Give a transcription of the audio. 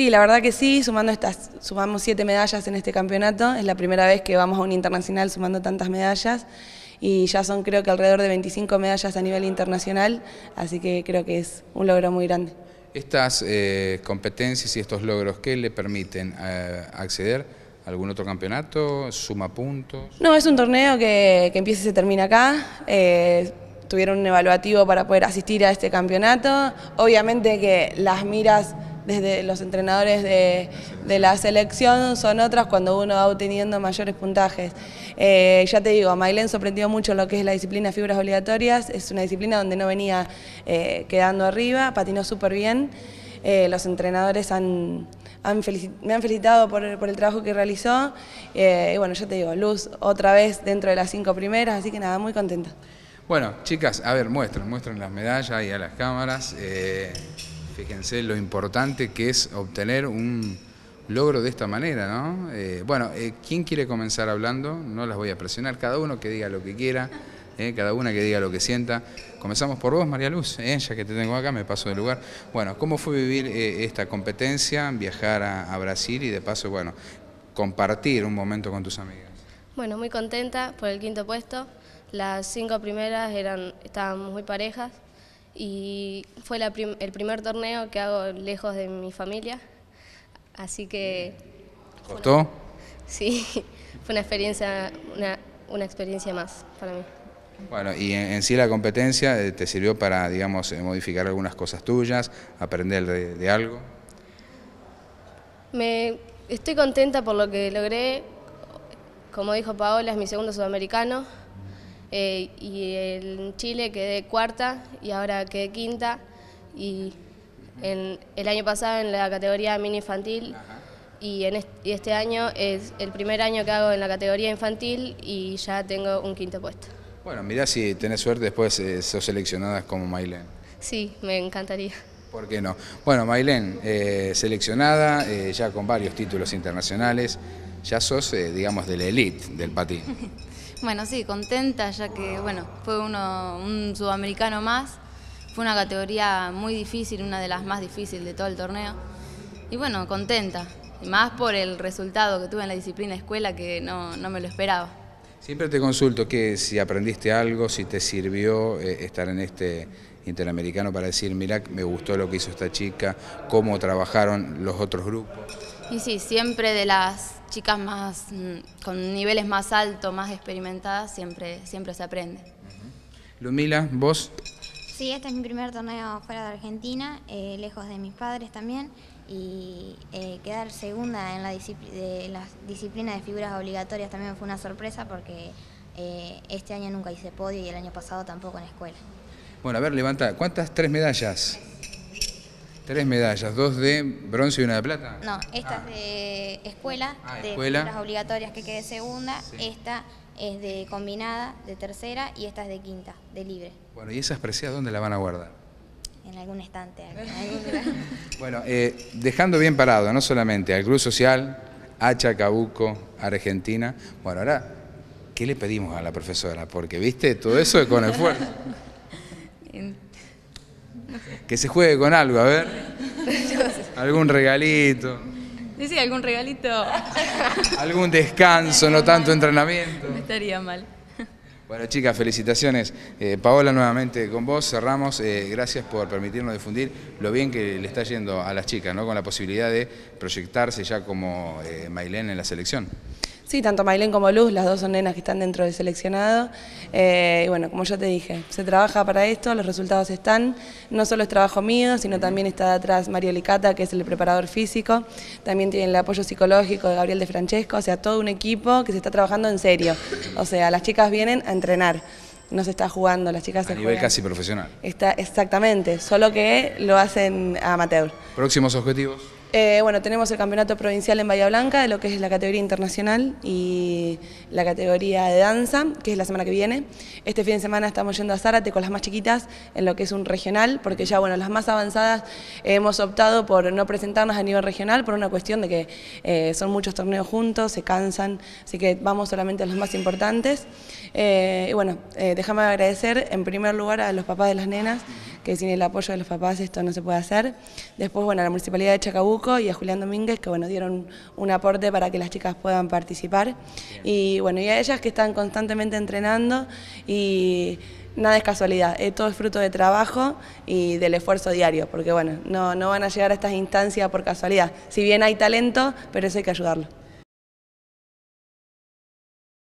Sí, la verdad que sí, sumando estas, sumamos siete medallas en este campeonato, es la primera vez que vamos a un internacional sumando tantas medallas y ya son creo que alrededor de 25 medallas a nivel internacional, así que creo que es un logro muy grande. Estas eh, competencias y estos logros, ¿qué le permiten eh, acceder a ¿Algún otro campeonato? ¿Suma puntos? No, es un torneo que, empieza y se termina acá. Eh, tuvieron un evaluativo para poder asistir a este campeonato. Obviamente que las miras desde los entrenadores de, la selección son otras cuando uno va obteniendo mayores puntajes. Eh, ya te digo, Mailén sorprendió mucho lo que es la disciplina de fibras obligatorias, es una disciplina donde no venía eh, quedando arriba, patinó súper bien, eh, los entrenadores han, me han felicitado por, por el trabajo que realizó y bueno, ya te digo, Luz otra vez dentro de las cinco primeras, así que nada, muy contenta. Bueno, chicas, a ver, muestren, muestren las medallas y a las cámaras. Fíjense lo importante que es obtener un logro de esta manera, ¿no? Eh, bueno, eh, ¿quién quiere comenzar hablando? No las voy a presionar, cada uno que diga lo que quiera, eh, cada una que diga lo que sienta. Comenzamos por vos, María Luz, ya que te tengo acá, me paso de lugar. Bueno, ¿cómo fue vivir esta competencia, viajar a, Brasil y de paso, bueno, compartir un momento con tus amigas? Bueno, muy contenta por el quinto puesto. Las cinco primeras eran, estaban muy parejas y fue el primer torneo que hago lejos de mi familia, así que... ¿Costó? sí, fue una experiencia, una, una, experiencia más para mí. Bueno, y en, sí la competencia eh, te sirvió para, digamos, eh, modificar algunas cosas tuyas, aprender de, de algo. Me estoy contenta por lo que logré. Como dijo Paola, es mi segundo sudamericano. Eh, y en Chile quedé cuarta y ahora quedé quinta y en, el año pasado en la categoría mini infantil y, en este, año es el primer año que hago en la categoría infantil y ya tengo un quinto puesto. Bueno, mirá si tenés suerte después eh, sos seleccionada como Mailén. Sí, me encantaría. ¿Por qué no? Bueno, Mailén, eh, seleccionada ya con varios títulos internacionales, ya sos, eh, digamos, de la elite del patín. Bueno, sí, contenta, ya que, bueno, fue uno, un sudamericano más. Fue una categoría muy difícil, una de las más difíciles de todo el torneo. Y bueno, contenta. más por el resultado que tuve en la disciplina escuela que no me lo esperaba. Siempre te consulto que si aprendiste algo, si te sirvió eh, estar en este interamericano para decir, mira, me gustó lo que hizo esta chica, cómo trabajaron los otros grupos. Y sí, siempre de las chicas más mm, con niveles más altos, más experimentadas, siempre, siempre se aprende. Lumila, vos. Sí, este es mi primer torneo fuera de Argentina, eh, lejos de mis padres también y eh, quedar segunda en la, de disciplina de figuras obligatorias también fue una sorpresa porque eh, este año nunca hice podio y el año pasado tampoco en escuela. Bueno, a ver, levanta, ¿cuántas? ¿Tres medallas? Tres medallas, dos de bronce y una de plata. No, esta es ah. de escuela, ah, de figuras obligatorias que quede segunda, esta es de combinada, de tercera, y esta es de quinta, de libre. Bueno, ¿y esas preciadas dónde la van a guardar? en algún estante. bueno, eh, dejando bien parado, no solamente al Cruz Social, a Chacabuco, Argentina. Bueno, ahora, ¿qué le pedimos a la profesora? Porque, viste, todo eso es con esfuerzo. que se juegue con algo, a ver. Algún regalito. Sí, sí, algún regalito. Algún descanso, no tanto entrenamiento. No estaría mal. Bueno, chicas, felicitaciones. Eh, Paola, nuevamente con vos, cerramos. Eh, gracias por permitirnos difundir lo bien que le está yendo a las chicas, ¿no? con la posibilidad de proyectarse ya como eh, Mailén en la selección. Sí, tanto mailén como Luz, las dos son nenas que están dentro del seleccionado. Eh, y bueno, como ya te dije, se trabaja para esto, los resultados están. No solo es trabajo mío, sino también está atrás María Licata, que es el preparador físico. También tiene el apoyo psicológico de Gabriel de Francesco, o sea, todo un equipo que se está trabajando en serio. O sea, las chicas vienen a entrenar no se está jugando, las chicas a nivel casi profesional. Está, exactamente, solo que lo hacen amateur. Próximos objetivos. Eh, bueno, tenemos el campeonato provincial en Bahía Blanca, de lo que es la categoría internacional y la categoría de danza, que es la semana que viene. Este fin de semana estamos yendo a Zárate con las más chiquitas en lo que es un regional, porque ya, bueno, las más avanzadas hemos optado por no presentarnos a nivel regional por una cuestión de que eh, son muchos torneos juntos, se cansan, así que vamos solamente a los más importantes. Eh, y bueno, déjame agradecer en primer lugar a los papás de las nenas, que sin el apoyo de los papás esto no se puede hacer. Después, bueno, a la Municipalidad de Chacabuco y a Julián Domínguez, que bueno, dieron un aporte para que las chicas puedan participar. Y bueno, y a ellas que están constantemente entrenando y nada es casualidad, eh, todo es fruto de trabajo y del esfuerzo diario, porque bueno, no, no van a llegar a estas instancias por casualidad. Si bien hay talento, pero eso hay que ayudarlo.